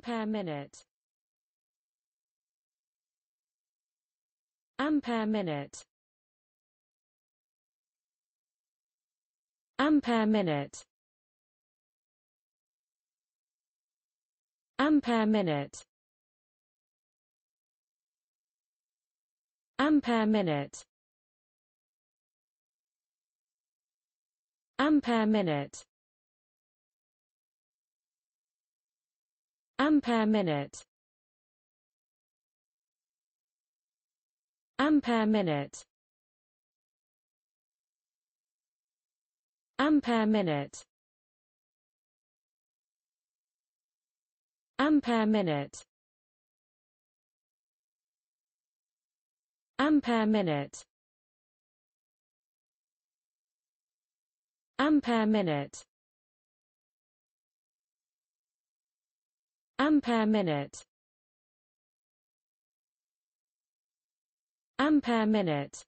ampere minute ampere minute ampere minute ampere minute ampere minute ampere minute ampere minute ampere minute ampere minute ampere minute ampere minute ampere minute ampere minute ampere minute